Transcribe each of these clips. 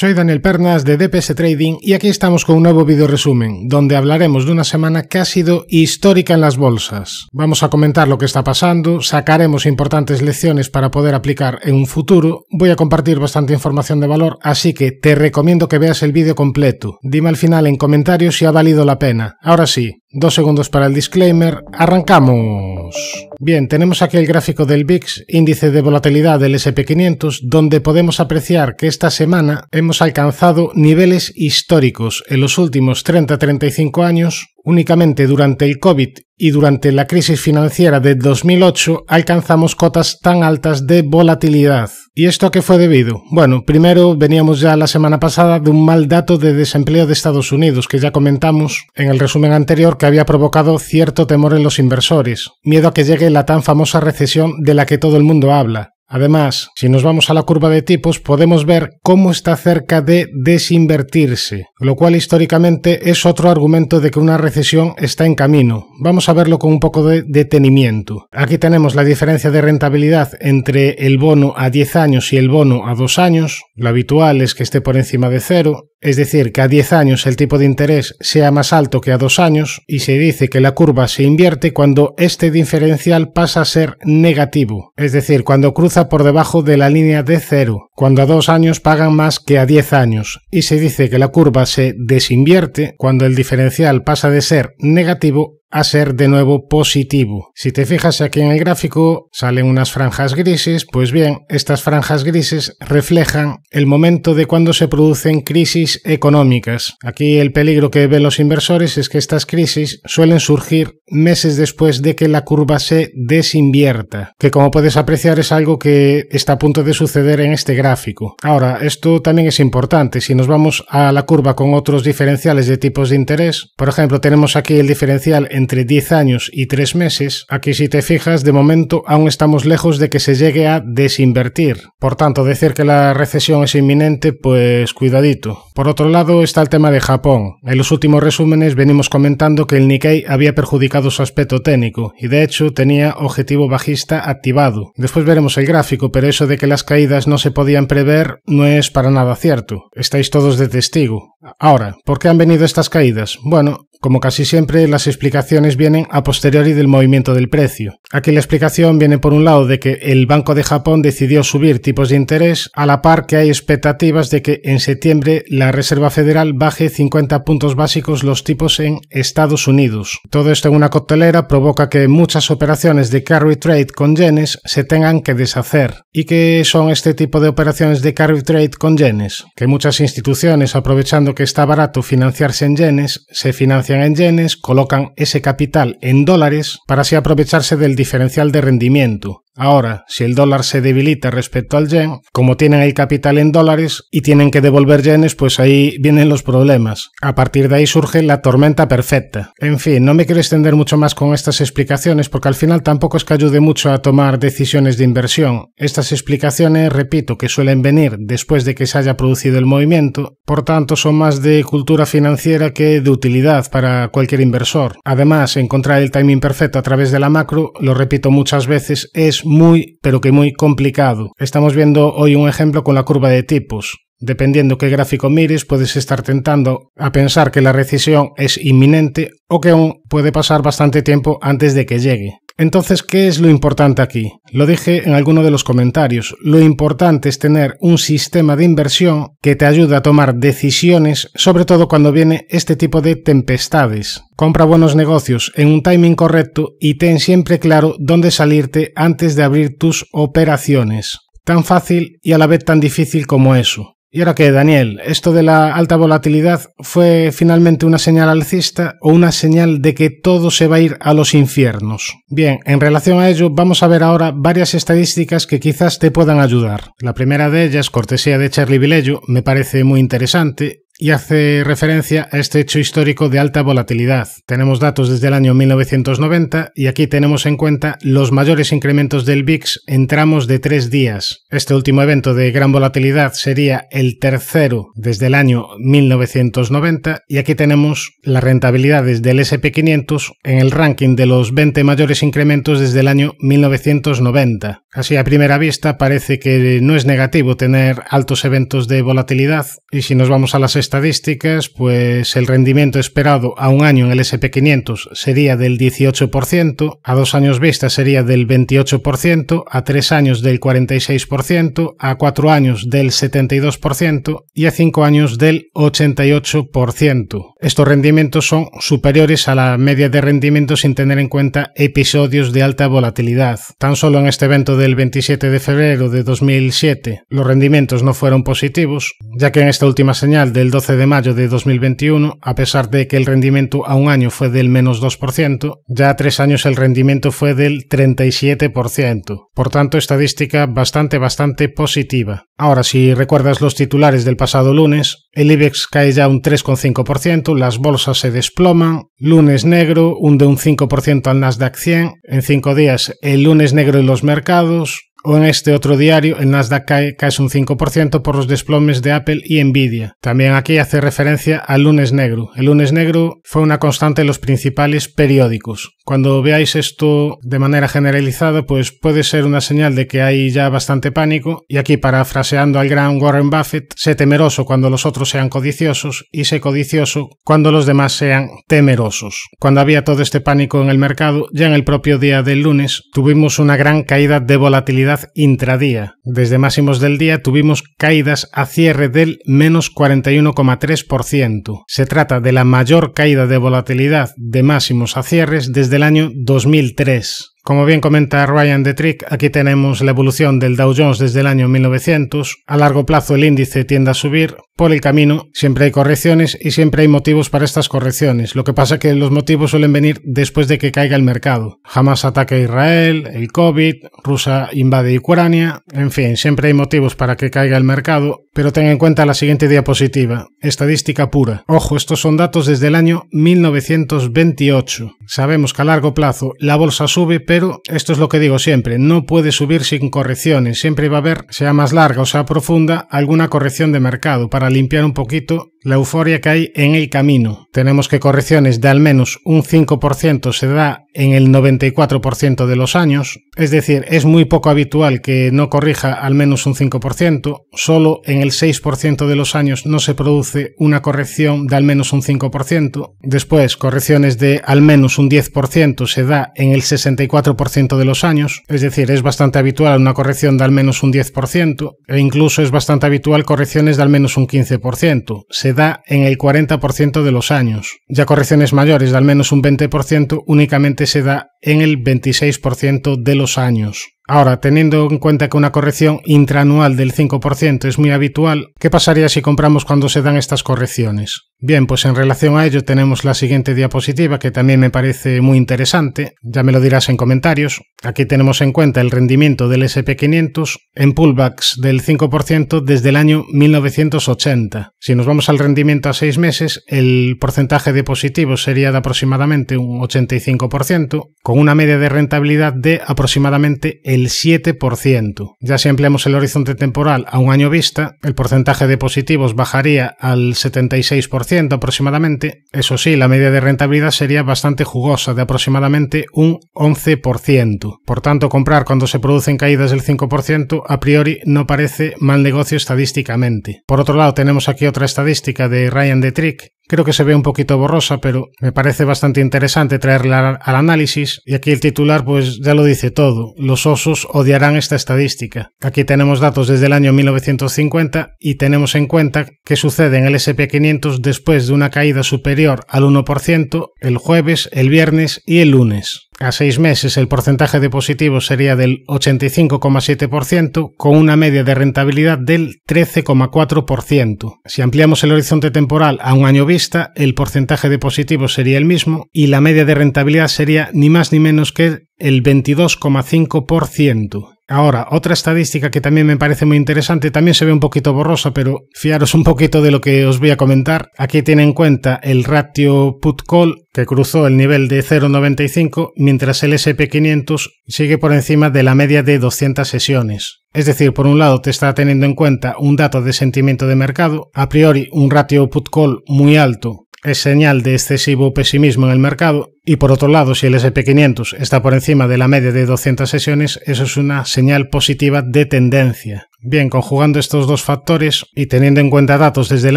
Soy Daniel Pernas de DPS Trading y aquí estamos con un nuevo video resumen, donde hablaremos de una semana que ha sido histórica en las bolsas. Vamos a comentar lo que está pasando, sacaremos importantes lecciones para poder aplicar en un futuro, voy a compartir bastante información de valor, así que te recomiendo que veas el vídeo completo. Dime al final en comentarios si ha valido la pena. Ahora sí, Dos segundos para el disclaimer. ¡Arrancamos! Bien, tenemos aquí el gráfico del VIX, índice de volatilidad del SP500, donde podemos apreciar que esta semana hemos alcanzado niveles históricos en los últimos 30-35 años, Únicamente durante el COVID y durante la crisis financiera de 2008 alcanzamos cotas tan altas de volatilidad. ¿Y esto a qué fue debido? Bueno, primero veníamos ya la semana pasada de un mal dato de desempleo de Estados Unidos, que ya comentamos en el resumen anterior que había provocado cierto temor en los inversores, miedo a que llegue la tan famosa recesión de la que todo el mundo habla. Además, si nos vamos a la curva de tipos, podemos ver cómo está cerca de desinvertirse, lo cual históricamente es otro argumento de que una recesión está en camino. Vamos a verlo con un poco de detenimiento. Aquí tenemos la diferencia de rentabilidad entre el bono a 10 años y el bono a 2 años. Lo habitual es que esté por encima de cero es decir, que a 10 años el tipo de interés sea más alto que a 2 años, y se dice que la curva se invierte cuando este diferencial pasa a ser negativo, es decir, cuando cruza por debajo de la línea de cero, cuando a 2 años pagan más que a 10 años, y se dice que la curva se desinvierte cuando el diferencial pasa de ser negativo a ser de nuevo positivo. Si te fijas aquí en el gráfico salen unas franjas grises, pues bien, estas franjas grises reflejan el momento de cuando se producen crisis económicas. Aquí el peligro que ven los inversores es que estas crisis suelen surgir meses después de que la curva se desinvierta, que como puedes apreciar es algo que está a punto de suceder en este gráfico. Ahora, esto también es importante, si nos vamos a la curva con otros diferenciales de tipos de interés, por ejemplo, tenemos aquí el diferencial entre 10 años y 3 meses, aquí si te fijas, de momento aún estamos lejos de que se llegue a desinvertir. Por tanto, decir que la recesión es inminente, pues cuidadito. Por otro lado está el tema de Japón. En los últimos resúmenes venimos comentando que el Nikkei había perjudicado su aspecto técnico y de hecho tenía objetivo bajista activado. Después veremos el gráfico, pero eso de que las caídas no se podían prever no es para nada cierto. Estáis todos de testigo. Ahora, ¿por qué han venido estas caídas? Bueno, como casi siempre, las explicaciones vienen a posteriori del movimiento del precio. Aquí la explicación viene por un lado de que el Banco de Japón decidió subir tipos de interés a la par que hay expectativas de que en septiembre la Reserva Federal baje 50 puntos básicos los tipos en Estados Unidos. Todo esto en una coctelera provoca que muchas operaciones de carry trade con yenes se tengan que deshacer. ¿Y qué son este tipo de operaciones de carry trade con yenes? Que muchas instituciones, aprovechando que está barato financiarse en yenes, se financian en yenes, colocan ese capital en dólares para así aprovecharse del diferencial de rendimiento, Ahora, si el dólar se debilita respecto al yen, como tienen el capital en dólares y tienen que devolver yenes, pues ahí vienen los problemas. A partir de ahí surge la tormenta perfecta. En fin, no me quiero extender mucho más con estas explicaciones porque al final tampoco es que ayude mucho a tomar decisiones de inversión. Estas explicaciones, repito, que suelen venir después de que se haya producido el movimiento, por tanto son más de cultura financiera que de utilidad para cualquier inversor. Además, encontrar el timing perfecto a través de la macro, lo repito muchas veces, es muy, pero que muy complicado. Estamos viendo hoy un ejemplo con la curva de tipos. Dependiendo qué gráfico mires, puedes estar tentando a pensar que la recesión es inminente o que aún puede pasar bastante tiempo antes de que llegue. Entonces, ¿qué es lo importante aquí? Lo dije en alguno de los comentarios. Lo importante es tener un sistema de inversión que te ayude a tomar decisiones, sobre todo cuando viene este tipo de tempestades. Compra buenos negocios en un timing correcto y ten siempre claro dónde salirte antes de abrir tus operaciones. Tan fácil y a la vez tan difícil como eso. ¿Y ahora qué, Daniel? ¿Esto de la alta volatilidad fue finalmente una señal alcista o una señal de que todo se va a ir a los infiernos? Bien, en relación a ello vamos a ver ahora varias estadísticas que quizás te puedan ayudar. La primera de ellas, cortesía de Charlie Vilello, me parece muy interesante y hace referencia a este hecho histórico de alta volatilidad. Tenemos datos desde el año 1990 y aquí tenemos en cuenta los mayores incrementos del VIX en tramos de tres días. Este último evento de gran volatilidad sería el tercero desde el año 1990 y aquí tenemos las rentabilidades del SP500 en el ranking de los 20 mayores incrementos desde el año 1990. Así a primera vista parece que no es negativo tener altos eventos de volatilidad y si nos vamos a las estadísticas, pues el rendimiento esperado a un año en el SP500 sería del 18%, a dos años vista sería del 28%, a tres años del 46%, a cuatro años del 72% y a cinco años del 88%. Estos rendimientos son superiores a la media de rendimiento sin tener en cuenta episodios de alta volatilidad. Tan solo en este evento del 27 de febrero de 2007 los rendimientos no fueron positivos, ya que en esta última señal del de mayo de 2021, a pesar de que el rendimiento a un año fue del menos 2%, ya a tres años el rendimiento fue del 37%. Por tanto, estadística bastante, bastante positiva. Ahora, si recuerdas los titulares del pasado lunes, el IBEX cae ya un 3,5%, las bolsas se desploman, lunes negro, hunde un 5% al Nasdaq 100, en cinco días el lunes negro en los mercados, o en este otro diario, el Nasdaq cae un 5% por los desplomes de Apple y Nvidia. También aquí hace referencia al lunes negro. El lunes negro fue una constante en los principales periódicos. Cuando veáis esto de manera generalizada, pues puede ser una señal de que hay ya bastante pánico. Y aquí, parafraseando al gran Warren Buffett, sé temeroso cuando los otros sean codiciosos y sé codicioso cuando los demás sean temerosos. Cuando había todo este pánico en el mercado, ya en el propio día del lunes, tuvimos una gran caída de volatilidad intradía. Desde máximos del día tuvimos caídas a cierre del menos 41,3%. Se trata de la mayor caída de volatilidad de máximos a cierres desde el año 2003. Como bien comenta Ryan Detrick, aquí tenemos la evolución del Dow Jones desde el año 1900. A largo plazo el índice tiende a subir. Por el camino siempre hay correcciones y siempre hay motivos para estas correcciones. Lo que pasa es que los motivos suelen venir después de que caiga el mercado. Jamás ataca a Israel, el COVID, Rusia invade Ucrania. En fin, siempre hay motivos para que caiga el mercado. Pero ten en cuenta la siguiente diapositiva. Estadística pura. Ojo, estos son datos desde el año 1928. Sabemos que a largo plazo la bolsa sube pero esto es lo que digo siempre, no puede subir sin correcciones, siempre va a haber, sea más larga o sea profunda, alguna corrección de mercado para limpiar un poquito la euforia que hay en el camino. Tenemos que correcciones de al menos un 5% se da en el 94% de los años, es decir, es muy poco habitual que no corrija al menos un 5%, solo en el 6% de los años no se produce una corrección de al menos un 5%, después correcciones de al menos un 10% se da en el 64% de los años, es decir, es bastante habitual una corrección de al menos un 10% e incluso es bastante habitual correcciones de al menos un 15% da en el 40% de los años. Ya correcciones mayores de al menos un 20% únicamente se da en el 26% de los años. Ahora, teniendo en cuenta que una corrección intraanual del 5% es muy habitual, ¿qué pasaría si compramos cuando se dan estas correcciones? Bien, pues en relación a ello tenemos la siguiente diapositiva que también me parece muy interesante, ya me lo dirás en comentarios. Aquí tenemos en cuenta el rendimiento del SP500 en pullbacks del 5% desde el año 1980. Si nos vamos al rendimiento a 6 meses, el porcentaje de positivos sería de aproximadamente un 85%, con una media de rentabilidad de aproximadamente el 7%. Ya si empleamos el horizonte temporal a un año vista, el porcentaje de positivos bajaría al 76%, aproximadamente. Eso sí, la media de rentabilidad sería bastante jugosa, de aproximadamente un 11%. Por tanto, comprar cuando se producen caídas del 5% a priori no parece mal negocio estadísticamente. Por otro lado, tenemos aquí otra estadística de Ryan Detrick, Creo que se ve un poquito borrosa, pero me parece bastante interesante traerla al análisis. Y aquí el titular pues ya lo dice todo. Los osos odiarán esta estadística. Aquí tenemos datos desde el año 1950 y tenemos en cuenta que sucede en el SP500 después de una caída superior al 1% el jueves, el viernes y el lunes a seis meses el porcentaje de positivos sería del 85,7%, con una media de rentabilidad del 13,4%. Si ampliamos el horizonte temporal a un año vista, el porcentaje de positivos sería el mismo y la media de rentabilidad sería ni más ni menos que el 22,5%. Ahora, otra estadística que también me parece muy interesante, también se ve un poquito borrosa, pero fiaros un poquito de lo que os voy a comentar. Aquí tiene en cuenta el ratio put-call que cruzó el nivel de 0,95, mientras el SP500 sigue por encima de la media de 200 sesiones. Es decir, por un lado te está teniendo en cuenta un dato de sentimiento de mercado, a priori un ratio put-call muy alto es señal de excesivo pesimismo en el mercado, y por otro lado, si el SP500 está por encima de la media de 200 sesiones, eso es una señal positiva de tendencia. Bien, conjugando estos dos factores y teniendo en cuenta datos desde el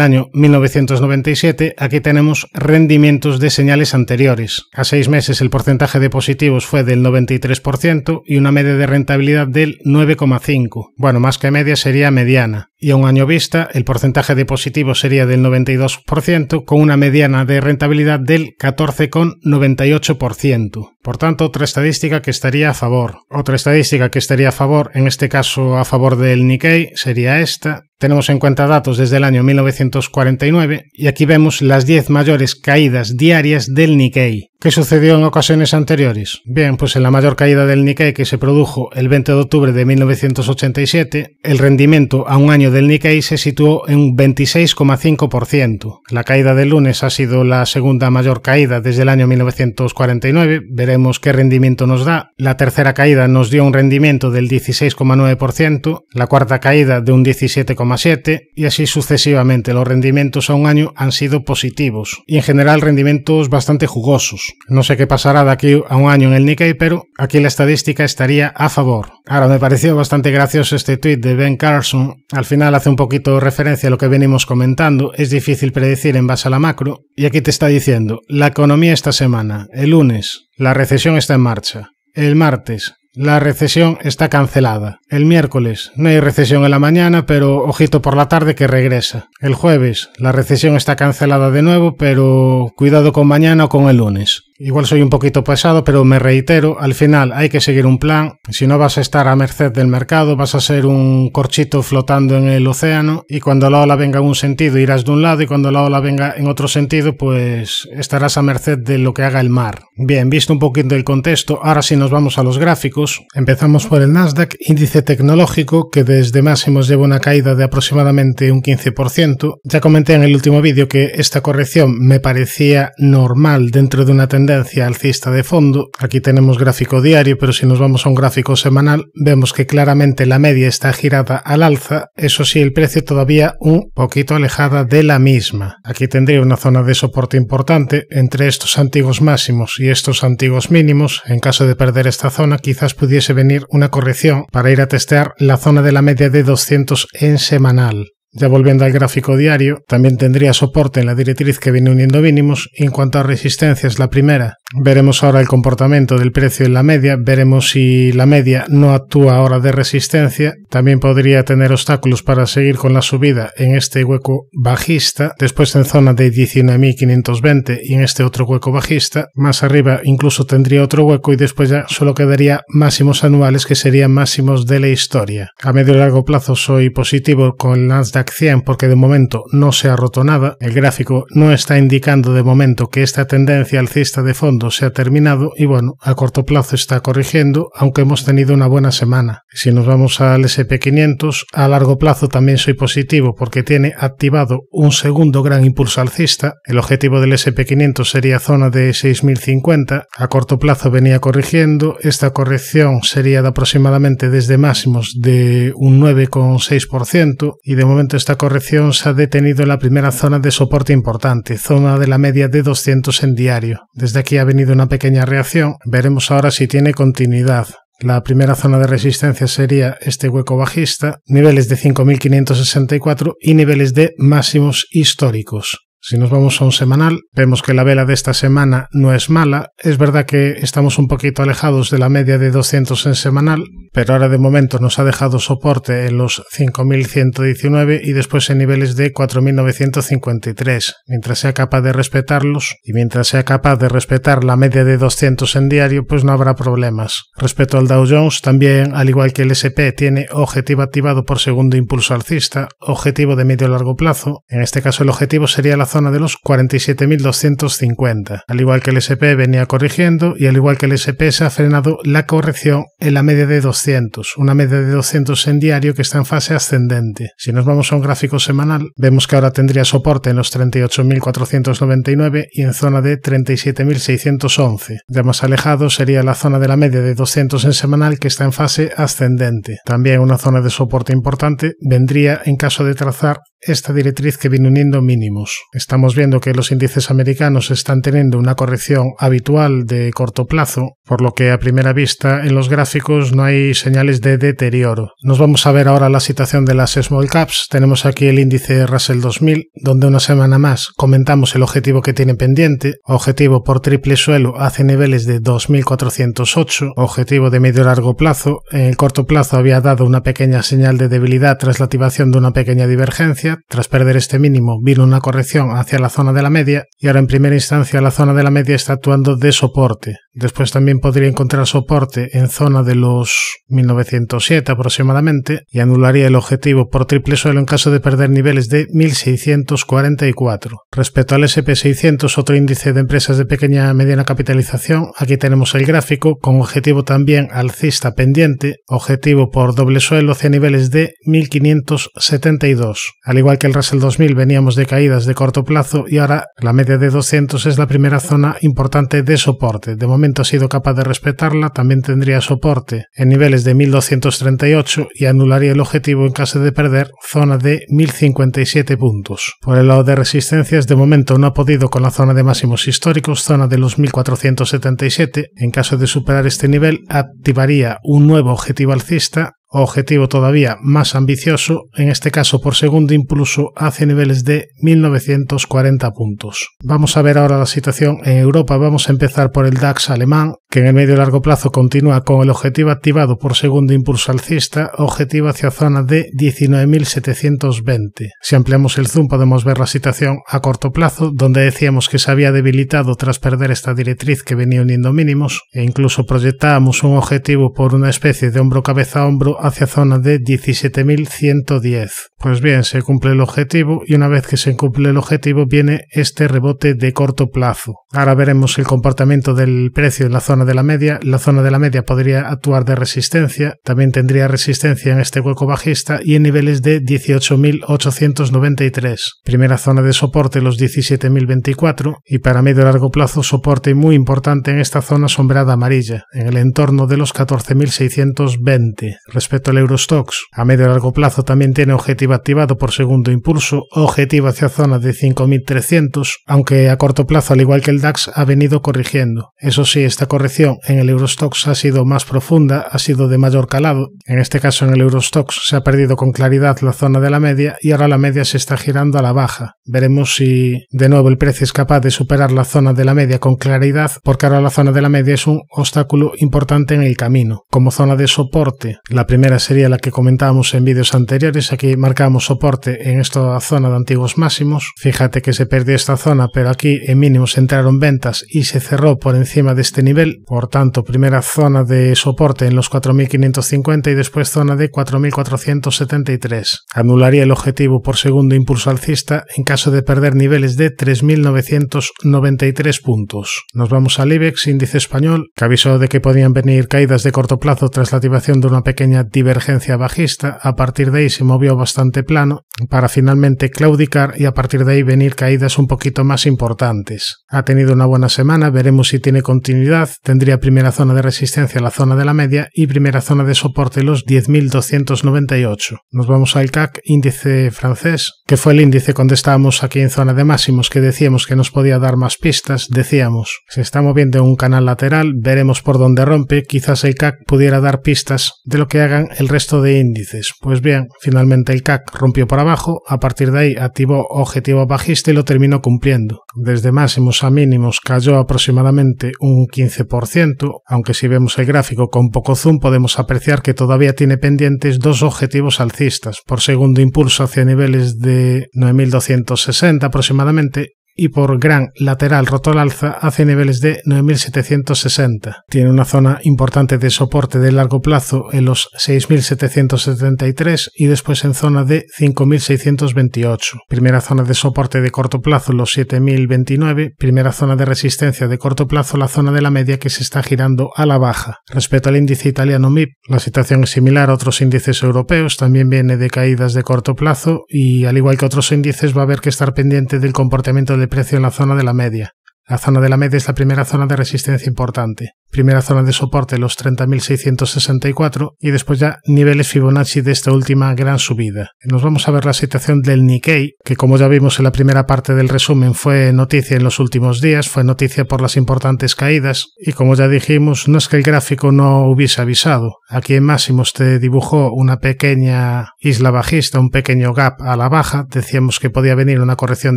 año 1997, aquí tenemos rendimientos de señales anteriores. A seis meses el porcentaje de positivos fue del 93% y una media de rentabilidad del 9,5. Bueno, más que media sería mediana. Y a un año vista, el porcentaje de positivos sería del 92% con una mediana de rentabilidad del 14,9. 78%. Por tanto, otra estadística que estaría a favor. Otra estadística que estaría a favor, en este caso a favor del Nikkei, sería esta. Tenemos en cuenta datos desde el año 1949 y aquí vemos las 10 mayores caídas diarias del Nikkei. ¿Qué sucedió en ocasiones anteriores? Bien, pues en la mayor caída del Nikkei que se produjo el 20 de octubre de 1987, el rendimiento a un año del Nikkei se situó en un 26,5%. La caída del lunes ha sido la segunda mayor caída desde el año 1949 vemos qué rendimiento nos da. La tercera caída nos dio un rendimiento del 16,9%, la cuarta caída de un 17,7% y así sucesivamente. Los rendimientos a un año han sido positivos y en general rendimientos bastante jugosos. No sé qué pasará de aquí a un año en el Nikkei, pero aquí la estadística estaría a favor. Ahora, me pareció bastante gracioso este tweet de Ben Carson. Al final hace un poquito referencia a lo que venimos comentando. Es difícil predecir en base a la macro. Y aquí te está diciendo, la economía esta semana, el lunes, la recesión está en marcha. El martes, la recesión está cancelada. El miércoles no hay recesión en la mañana, pero ojito por la tarde que regresa. El jueves la recesión está cancelada de nuevo, pero cuidado con mañana o con el lunes. Igual soy un poquito pesado, pero me reitero, al final hay que seguir un plan, si no vas a estar a merced del mercado, vas a ser un corchito flotando en el océano y cuando la ola venga en un sentido irás de un lado y cuando la ola venga en otro sentido pues estarás a merced de lo que haga el mar. Bien, visto un poquito el contexto, ahora sí nos vamos a los gráficos. Empezamos por el Nasdaq, índice tecnológico que desde máximos lleva una caída de aproximadamente un 15%. Ya comenté en el último vídeo que esta corrección me parecía normal dentro de una tendencia tendencia alcista de fondo. Aquí tenemos gráfico diario, pero si nos vamos a un gráfico semanal, vemos que claramente la media está girada al alza, eso sí, el precio todavía un poquito alejada de la misma. Aquí tendría una zona de soporte importante entre estos antiguos máximos y estos antiguos mínimos. En caso de perder esta zona, quizás pudiese venir una corrección para ir a testear la zona de la media de 200 en semanal. Ya volviendo al gráfico diario, también tendría soporte en la directriz que viene uniendo mínimos. En cuanto a resistencia es la primera, veremos ahora el comportamiento del precio en la media, veremos si la media no actúa ahora de resistencia. También podría tener obstáculos para seguir con la subida en este hueco bajista, después en zona de 19.520 y en este otro hueco bajista. Más arriba incluso tendría otro hueco y después ya solo quedaría máximos anuales que serían máximos de la historia. A medio y largo plazo soy positivo con el Nasdaq porque de momento no se ha roto nada, el gráfico no está indicando de momento que esta tendencia alcista de fondo se ha terminado y bueno, a corto plazo está corrigiendo, aunque hemos tenido una buena semana. Si nos vamos al SP500, a largo plazo también soy positivo porque tiene activado un segundo gran impulso alcista, el objetivo del SP500 sería zona de 6.050, a corto plazo venía corrigiendo, esta corrección sería de aproximadamente desde máximos de un 9,6% y de momento esta corrección se ha detenido en la primera zona de soporte importante, zona de la media de 200 en diario. Desde aquí ha venido una pequeña reacción, veremos ahora si tiene continuidad. La primera zona de resistencia sería este hueco bajista, niveles de 5.564 y niveles de máximos históricos. Si nos vamos a un semanal, vemos que la vela de esta semana no es mala. Es verdad que estamos un poquito alejados de la media de 200 en semanal, pero ahora de momento nos ha dejado soporte en los 5.119 y después en niveles de 4.953. Mientras sea capaz de respetarlos y mientras sea capaz de respetar la media de 200 en diario, pues no habrá problemas. Respecto al Dow Jones, también, al igual que el SP, tiene objetivo activado por segundo impulso alcista, objetivo de medio largo plazo. En este caso el objetivo sería la zona de los 47.250. Al igual que el SP venía corrigiendo y al igual que el SP se ha frenado la corrección en la media de 200, una media de 200 en diario que está en fase ascendente. Si nos vamos a un gráfico semanal, vemos que ahora tendría soporte en los 38.499 y en zona de 37.611. Ya más alejado sería la zona de la media de 200 en semanal que está en fase ascendente. También una zona de soporte importante vendría en caso de trazar esta directriz que viene uniendo mínimos. Estamos viendo que los índices americanos están teniendo una corrección habitual de corto plazo, por lo que a primera vista en los gráficos no hay señales de deterioro. Nos vamos a ver ahora la situación de las small caps. Tenemos aquí el índice Russell 2000, donde una semana más comentamos el objetivo que tiene pendiente, objetivo por triple suelo hace niveles de 2408, objetivo de medio largo plazo. En el corto plazo había dado una pequeña señal de debilidad tras la activación de una pequeña divergencia, tras perder este mínimo vino una corrección hacia la zona de la media y ahora en primera instancia la zona de la media está actuando de soporte. Después también podría encontrar soporte en zona de los 1907 aproximadamente y anularía el objetivo por triple suelo en caso de perder niveles de 1644. Respecto al SP600, otro índice de empresas de pequeña y mediana capitalización, aquí tenemos el gráfico con objetivo también alcista pendiente, objetivo por doble suelo hacia niveles de 1572. Al igual que el Russell 2000 veníamos de caídas de corte plazo y ahora la media de 200 es la primera zona importante de soporte. De momento ha sido capaz de respetarla, también tendría soporte en niveles de 1238 y anularía el objetivo en caso de perder zona de 1057 puntos. Por el lado de resistencias, de momento no ha podido con la zona de máximos históricos, zona de los 1477. En caso de superar este nivel, activaría un nuevo objetivo alcista objetivo todavía más ambicioso, en este caso por segundo impulso hace niveles de 1940 puntos. Vamos a ver ahora la situación en Europa, vamos a empezar por el DAX alemán, que en el medio y largo plazo continúa con el objetivo activado por segundo impulso alcista, objetivo hacia zona de 19.720. Si ampliamos el zoom podemos ver la situación a corto plazo, donde decíamos que se había debilitado tras perder esta directriz que venía uniendo mínimos, e incluso proyectamos un objetivo por una especie de hombro cabeza a hombro hacia zona de 17.110. Pues bien, se cumple el objetivo y una vez que se cumple el objetivo viene este rebote de corto plazo. Ahora veremos el comportamiento del precio en la zona de la media, la zona de la media podría actuar de resistencia, también tendría resistencia en este hueco bajista y en niveles de 18.893. Primera zona de soporte los 17.024 y para medio y largo plazo soporte muy importante en esta zona sombreada amarilla, en el entorno de los 14.620. Respecto al Eurostox, a medio largo plazo también tiene objetivo activado por segundo impulso, objetivo hacia zona de 5.300, aunque a corto plazo, al igual que el DAX, ha venido corrigiendo. Eso sí, esta corrección en el Eurostox ha sido más profunda, ha sido de mayor calado. En este caso en el Eurostox se ha perdido con claridad la zona de la media y ahora la media se está girando a la baja. Veremos si de nuevo el precio es capaz de superar la zona de la media con claridad porque ahora la zona de la media es un obstáculo importante en el camino. Como zona de soporte, la primera sería la que comentábamos en vídeos anteriores, aquí marcamos soporte en esta zona de antiguos máximos. Fíjate que se perdió esta zona pero aquí en mínimos entraron ventas y se cerró por encima de este nivel por tanto, primera zona de soporte en los 4550 y después zona de 4473. Anularía el objetivo por segundo impulso alcista en caso de perder niveles de 3993 puntos. Nos vamos al IBEX, índice español, que avisó de que podían venir caídas de corto plazo tras la activación de una pequeña divergencia bajista. A partir de ahí se movió bastante plano para finalmente claudicar y a partir de ahí venir caídas un poquito más importantes. Ha tenido una buena semana, veremos si tiene continuidad. Tendría primera zona de resistencia la zona de la media y primera zona de soporte los 10.298. Nos vamos al CAC, índice francés, que fue el índice cuando estábamos aquí en zona de máximos que decíamos que nos podía dar más pistas, decíamos, se está moviendo un canal lateral, veremos por dónde rompe, quizás el CAC pudiera dar pistas de lo que hagan el resto de índices. Pues bien, finalmente el CAC rompió por abajo, a partir de ahí activó objetivo bajista y lo terminó cumpliendo. Desde máximos a mínimos cayó aproximadamente un 15%, aunque si vemos el gráfico con poco zoom podemos apreciar que todavía tiene pendientes dos objetivos alcistas, por segundo impulso hacia niveles de 9260 aproximadamente, y por gran lateral roto al alza hace niveles de 9.760. Tiene una zona importante de soporte de largo plazo en los 6.773 y después en zona de 5.628. Primera zona de soporte de corto plazo los 7.029, primera zona de resistencia de corto plazo la zona de la media que se está girando a la baja. Respecto al índice italiano MIP, la situación es similar a otros índices europeos, también viene de caídas de corto plazo y al igual que otros índices va a haber que estar pendiente del comportamiento del precio en la zona de la media. La zona de la media es la primera zona de resistencia importante primera zona de soporte los 30.664 y después ya niveles Fibonacci de esta última gran subida. Nos vamos a ver la situación del Nikkei, que como ya vimos en la primera parte del resumen fue noticia en los últimos días, fue noticia por las importantes caídas y como ya dijimos no es que el gráfico no hubiese avisado. Aquí en máximos te dibujó una pequeña isla bajista, un pequeño gap a la baja, decíamos que podía venir una corrección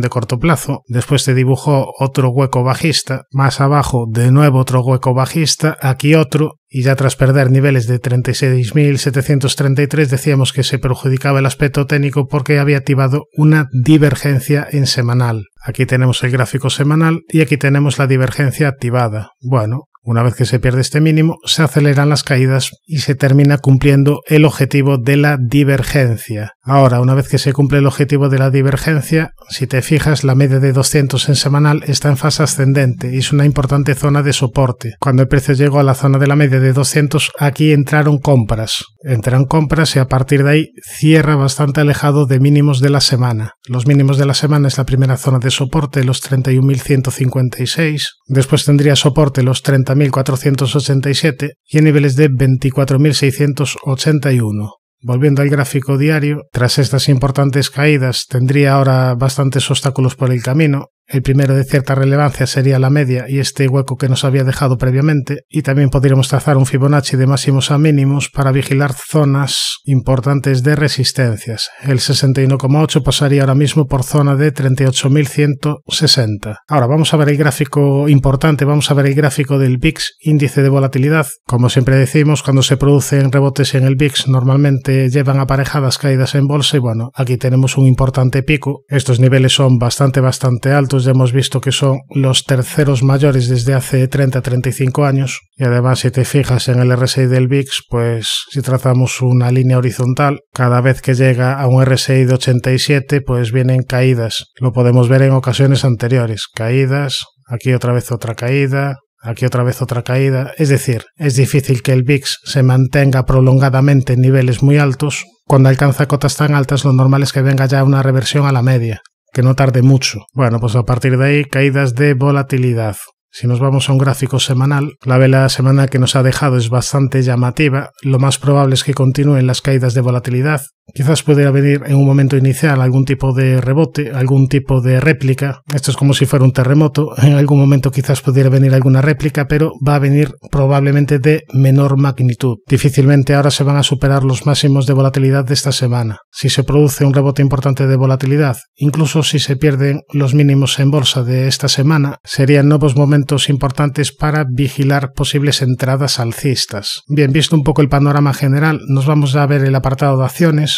de corto plazo, después te dibujó otro hueco bajista, más abajo de nuevo otro hueco bajista, aquí otro, y ya tras perder niveles de 36.733 decíamos que se perjudicaba el aspecto técnico porque había activado una divergencia en semanal. Aquí tenemos el gráfico semanal y aquí tenemos la divergencia activada. Bueno, una vez que se pierde este mínimo, se aceleran las caídas y se termina cumpliendo el objetivo de la divergencia. Ahora, una vez que se cumple el objetivo de la divergencia, si te fijas, la media de 200 en semanal está en fase ascendente y es una importante zona de soporte. Cuando el precio llegó a la zona de la media de 200, aquí entraron compras. Entraron compras y a partir de ahí cierra bastante alejado de mínimos de la semana. Los mínimos de la semana es la primera zona de soporte, los 31.156. Después tendría soporte los 30 1487 y en niveles de 24.681. Volviendo al gráfico diario, tras estas importantes caídas tendría ahora bastantes obstáculos por el camino, el primero de cierta relevancia sería la media y este hueco que nos había dejado previamente, y también podríamos trazar un Fibonacci de máximos a mínimos para vigilar zonas importantes de resistencias. El 61,8 pasaría ahora mismo por zona de 38.160. Ahora vamos a ver el gráfico importante, vamos a ver el gráfico del VIX, índice de volatilidad. Como siempre decimos, cuando se producen rebotes en el VIX normalmente llevan aparejadas caídas en bolsa y bueno, aquí tenemos un importante pico. Estos niveles son bastante, bastante altos ya hemos visto que son los terceros mayores desde hace 30-35 años. Y además, si te fijas en el RSI del VIX, pues si trazamos una línea horizontal, cada vez que llega a un RSI de 87, pues vienen caídas. Lo podemos ver en ocasiones anteriores. Caídas, aquí otra vez otra caída, aquí otra vez otra caída. Es decir, es difícil que el VIX se mantenga prolongadamente en niveles muy altos. Cuando alcanza cotas tan altas, lo normal es que venga ya una reversión a la media que no tarde mucho. Bueno, pues a partir de ahí caídas de volatilidad. Si nos vamos a un gráfico semanal, la vela semana que nos ha dejado es bastante llamativa. Lo más probable es que continúen las caídas de volatilidad Quizás pudiera venir en un momento inicial algún tipo de rebote, algún tipo de réplica. Esto es como si fuera un terremoto. En algún momento quizás pudiera venir alguna réplica, pero va a venir probablemente de menor magnitud. Difícilmente ahora se van a superar los máximos de volatilidad de esta semana. Si se produce un rebote importante de volatilidad, incluso si se pierden los mínimos en bolsa de esta semana, serían nuevos momentos importantes para vigilar posibles entradas alcistas. Bien, visto un poco el panorama general, nos vamos a ver el apartado de acciones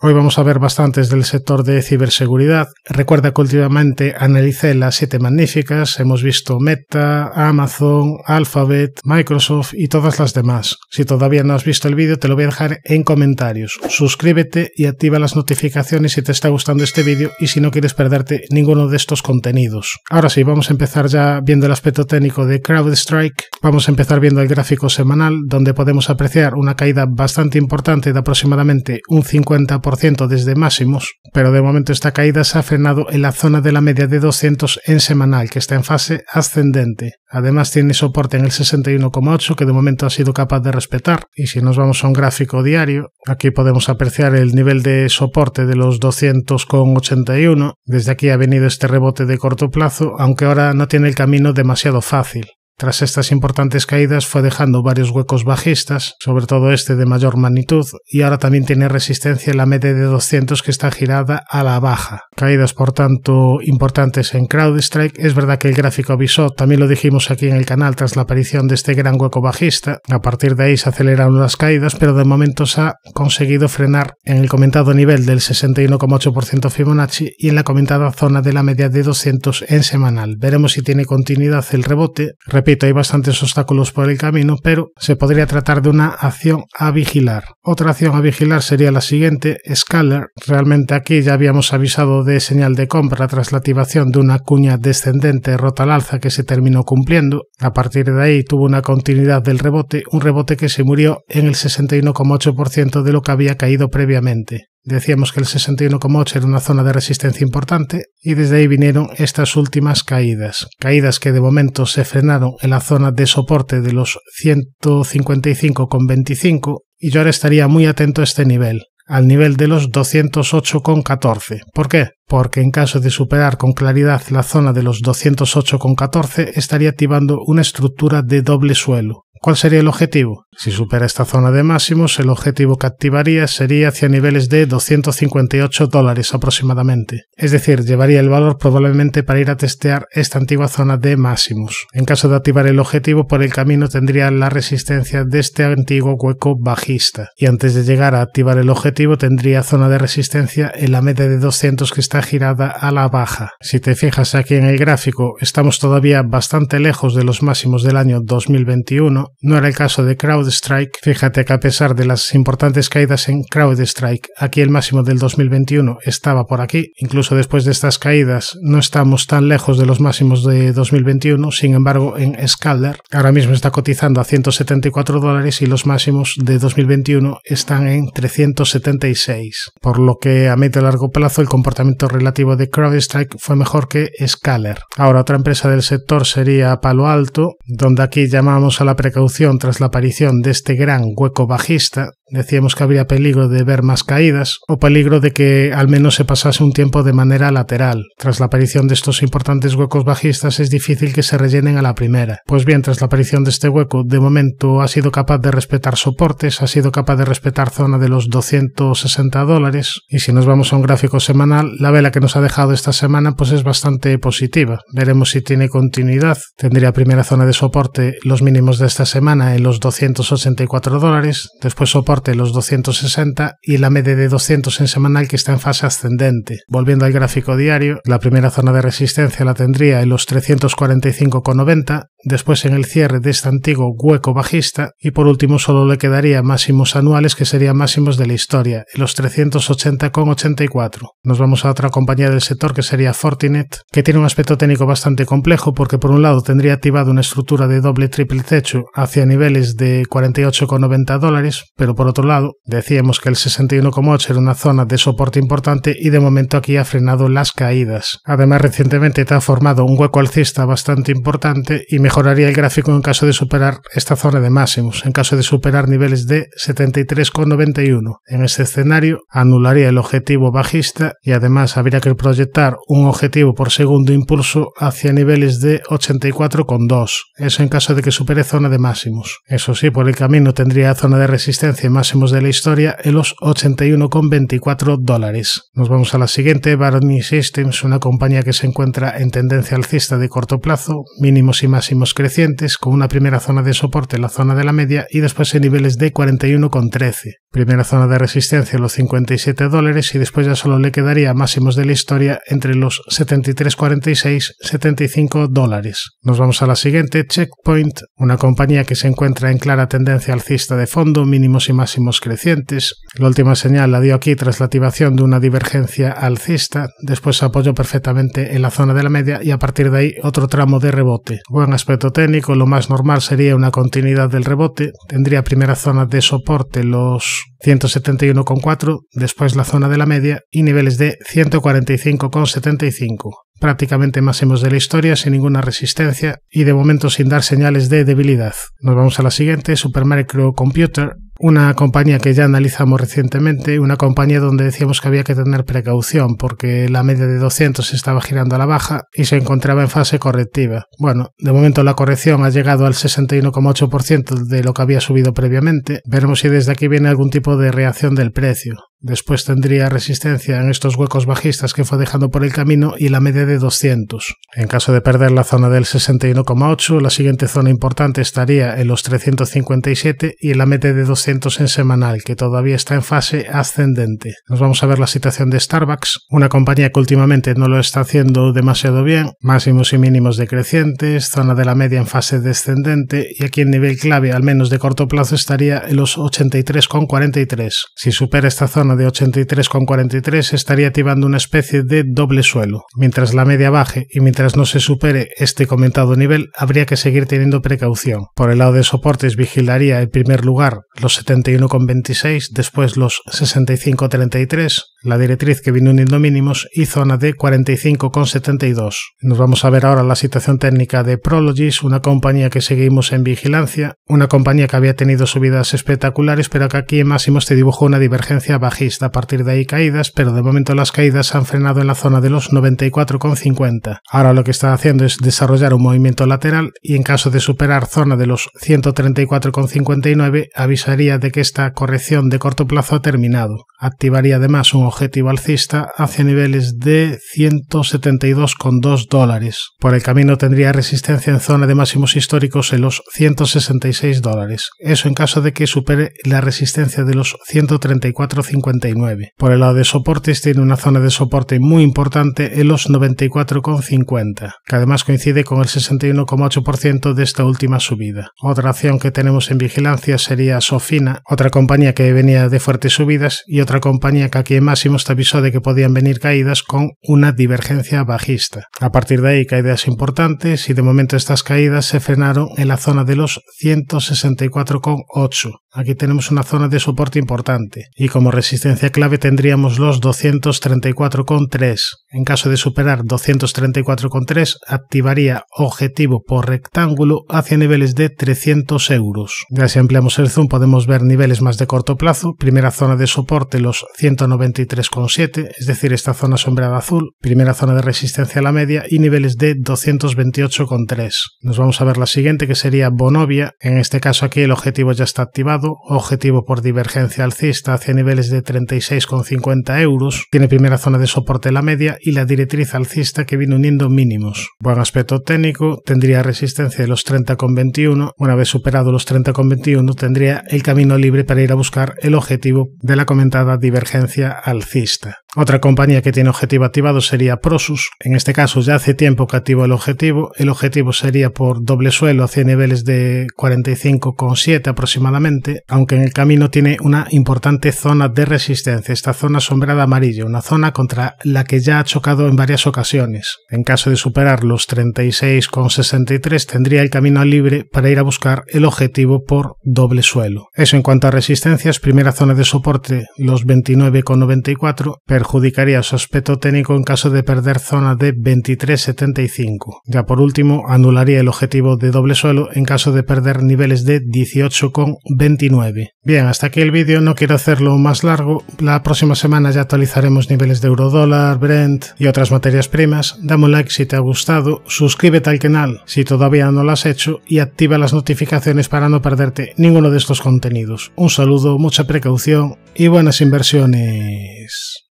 Hoy vamos a ver bastantes del sector de ciberseguridad. Recuerda que últimamente analicé las siete magníficas. Hemos visto Meta, Amazon, Alphabet, Microsoft y todas las demás. Si todavía no has visto el vídeo, te lo voy a dejar en comentarios. Suscríbete y activa las notificaciones si te está gustando este vídeo y si no quieres perderte ninguno de estos contenidos. Ahora sí, vamos a empezar ya viendo el aspecto técnico de CrowdStrike. Vamos a empezar viendo el gráfico semanal, donde podemos apreciar una caída bastante importante de aproximadamente un 50% desde máximos, pero de momento esta caída se ha frenado en la zona de la media de 200 en semanal, que está en fase ascendente. Además tiene soporte en el 61,8 que de momento ha sido capaz de respetar, y si nos vamos a un gráfico diario, aquí podemos apreciar el nivel de soporte de los 200,81. Desde aquí ha venido este rebote de corto plazo, aunque ahora no tiene el camino demasiado fácil. Tras estas importantes caídas fue dejando varios huecos bajistas, sobre todo este de mayor magnitud, y ahora también tiene resistencia en la media de 200 que está girada a la baja. Caídas por tanto importantes en CrowdStrike, es verdad que el gráfico avisó, también lo dijimos aquí en el canal tras la aparición de este gran hueco bajista, a partir de ahí se aceleraron las caídas, pero de momento se ha conseguido frenar en el comentado nivel del 61,8% Fibonacci y en la comentada zona de la media de 200 en semanal. Veremos si tiene continuidad el rebote. Repito, hay bastantes obstáculos por el camino, pero se podría tratar de una acción a vigilar. Otra acción a vigilar sería la siguiente, Scalar. Realmente aquí ya habíamos avisado de señal de compra tras la activación de una cuña descendente rota al alza que se terminó cumpliendo. A partir de ahí tuvo una continuidad del rebote, un rebote que se murió en el 61,8% de lo que había caído previamente. Decíamos que el 61,8 era una zona de resistencia importante y desde ahí vinieron estas últimas caídas. Caídas que de momento se frenaron en la zona de soporte de los 155,25 y yo ahora estaría muy atento a este nivel al nivel de los 208,14. ¿Por qué? Porque en caso de superar con claridad la zona de los 208,14 estaría activando una estructura de doble suelo. ¿Cuál sería el objetivo? Si supera esta zona de máximos, el objetivo que activaría sería hacia niveles de 258 dólares aproximadamente. Es decir, llevaría el valor probablemente para ir a testear esta antigua zona de máximos. En caso de activar el objetivo, por el camino tendría la resistencia de este antiguo hueco bajista. Y antes de llegar a activar el objetivo, tendría zona de resistencia en la media de 200 que está girada a la baja. Si te fijas aquí en el gráfico, estamos todavía bastante lejos de los máximos del año 2021 no era el caso de CrowdStrike. Fíjate que a pesar de las importantes caídas en CrowdStrike, aquí el máximo del 2021 estaba por aquí. Incluso después de estas caídas no estamos tan lejos de los máximos de 2021. Sin embargo, en Scaler, ahora mismo está cotizando a 174 dólares y los máximos de 2021 están en 376. Por lo que a medio y largo plazo el comportamiento relativo de CrowdStrike fue mejor que Scaler. Ahora otra empresa del sector sería Palo Alto, donde aquí llamamos a la precaución tras la aparición de este gran hueco bajista Decíamos que habría peligro de ver más caídas o peligro de que al menos se pasase un tiempo de manera lateral. Tras la aparición de estos importantes huecos bajistas es difícil que se rellenen a la primera. Pues bien, tras la aparición de este hueco, de momento ha sido capaz de respetar soportes, ha sido capaz de respetar zona de los 260 dólares y si nos vamos a un gráfico semanal, la vela que nos ha dejado esta semana pues es bastante positiva. Veremos si tiene continuidad. Tendría primera zona de soporte los mínimos de esta semana en los 284 dólares, después soporte los 260 y la media de 200 en semanal que está en fase ascendente. Volviendo al gráfico diario, la primera zona de resistencia la tendría en los 345,90 después en el cierre de este antiguo hueco bajista y por último solo le quedaría máximos anuales que serían máximos de la historia, los 380,84. Nos vamos a otra compañía del sector que sería Fortinet, que tiene un aspecto técnico bastante complejo porque por un lado tendría activado una estructura de doble triple techo hacia niveles de 48,90 dólares, pero por otro lado decíamos que el 61,8 era una zona de soporte importante y de momento aquí ha frenado las caídas. Además recientemente te ha formado un hueco alcista bastante importante y mejor mejoraría el gráfico en caso de superar esta zona de máximos, en caso de superar niveles de 73,91. En este escenario anularía el objetivo bajista y además habría que proyectar un objetivo por segundo impulso hacia niveles de 84,2. Eso en caso de que supere zona de máximos. Eso sí, por el camino tendría zona de resistencia máximos de la historia en los 81,24 dólares. Nos vamos a la siguiente, Barney Systems, una compañía que se encuentra en tendencia alcista de corto plazo, mínimos y máximos crecientes, con una primera zona de soporte en la zona de la media y después en niveles de 41,13. Primera zona de resistencia los 57 dólares y después ya solo le quedaría máximos de la historia entre los 73 46 75 dólares. Nos vamos a la siguiente, Checkpoint, una compañía que se encuentra en clara tendencia alcista de fondo, mínimos y máximos crecientes. La última señal la dio aquí tras la activación de una divergencia alcista, después se apoyó perfectamente en la zona de la media y a partir de ahí otro tramo de rebote. Buenas aspecto técnico, lo más normal sería una continuidad del rebote. Tendría primera zona de soporte los 171,4, después la zona de la media y niveles de 145,75, prácticamente máximos de la historia sin ninguna resistencia y de momento sin dar señales de debilidad. Nos vamos a la siguiente, Super Mario Computer, una compañía que ya analizamos recientemente, una compañía donde decíamos que había que tener precaución porque la media de 200 se estaba girando a la baja y se encontraba en fase correctiva. Bueno, de momento la corrección ha llegado al 61,8% de lo que había subido previamente. Veremos si desde aquí viene algún tipo de reacción del precio. Después tendría resistencia en estos huecos bajistas que fue dejando por el camino y la media de 200. En caso de perder la zona del 61,8, la siguiente zona importante estaría en los 357 y en la media de 200 en semanal, que todavía está en fase ascendente. Nos vamos a ver la situación de Starbucks, una compañía que últimamente no lo está haciendo demasiado bien, máximos y mínimos decrecientes, zona de la media en fase descendente y aquí el nivel clave, al menos de corto plazo, estaría en los 83,43. Si supera esta zona, de 83,43 estaría activando una especie de doble suelo. Mientras la media baje y mientras no se supere este comentado nivel, habría que seguir teniendo precaución. Por el lado de soportes vigilaría en primer lugar los 71,26, después los 65,33, la directriz que vino uniendo mínimos y zona de 45,72. Nos vamos a ver ahora la situación técnica de Prologis, una compañía que seguimos en vigilancia, una compañía que había tenido subidas espectaculares, pero que aquí en máximos te dibujó una divergencia bajista. A partir de ahí caídas, pero de momento las caídas han frenado en la zona de los 94,50. Ahora lo que está haciendo es desarrollar un movimiento lateral y en caso de superar zona de los 134,59 avisaría de que esta corrección de corto plazo ha terminado. Activaría además un objetivo alcista hacia niveles de 172,2 dólares. Por el camino tendría resistencia en zona de máximos históricos en los 166 dólares. Eso en caso de que supere la resistencia de los 134,59. Por el lado de soportes tiene una zona de soporte muy importante en los 94,50, que además coincide con el 61,8% de esta última subida. Otra acción que tenemos en vigilancia sería Sofina, otra compañía que venía de fuertes subidas y otra compañía que aquí más máximos avisó de que podían venir caídas con una divergencia bajista. A partir de ahí caídas importantes y de momento estas caídas se frenaron en la zona de los 164,8. Aquí tenemos una zona de soporte importante y como resistencia clave tendríamos los 234,3. En caso de superar 234,3 activaría objetivo por rectángulo hacia niveles de 300 euros. Ya si ampliamos el zoom podemos ver niveles más de corto plazo, primera zona de soporte los 193 3,7, es decir, esta zona sombreada azul, primera zona de resistencia a la media y niveles de 228,3. Nos vamos a ver la siguiente que sería Bonovia, en este caso aquí el objetivo ya está activado, objetivo por divergencia alcista hacia niveles de 36,50 euros, tiene primera zona de soporte a la media y la directriz alcista que viene uniendo mínimos. Buen aspecto técnico, tendría resistencia de los 30,21, una vez superado los 30,21 tendría el camino libre para ir a buscar el objetivo de la comentada divergencia al alcista. Otra compañía que tiene objetivo activado sería Prosus. En este caso ya hace tiempo que activo el objetivo. El objetivo sería por doble suelo hacia niveles de 45,7 aproximadamente, aunque en el camino tiene una importante zona de resistencia, esta zona sombrada amarilla, una zona contra la que ya ha chocado en varias ocasiones. En caso de superar los 36,63 tendría el camino libre para ir a buscar el objetivo por doble suelo. Eso en cuanto a resistencias, primera zona de soporte los 29,94, perjudicaría su aspecto técnico en caso de perder zona de 23.75. Ya por último, anularía el objetivo de doble suelo en caso de perder niveles de 18,29. Bien, hasta aquí el vídeo, no quiero hacerlo más largo. La próxima semana ya actualizaremos niveles de eurodólar, Brent y otras materias primas. Dame un like si te ha gustado, suscríbete al canal si todavía no lo has hecho y activa las notificaciones para no perderte ninguno de estos contenidos. Un saludo, mucha precaución y buenas inversiones.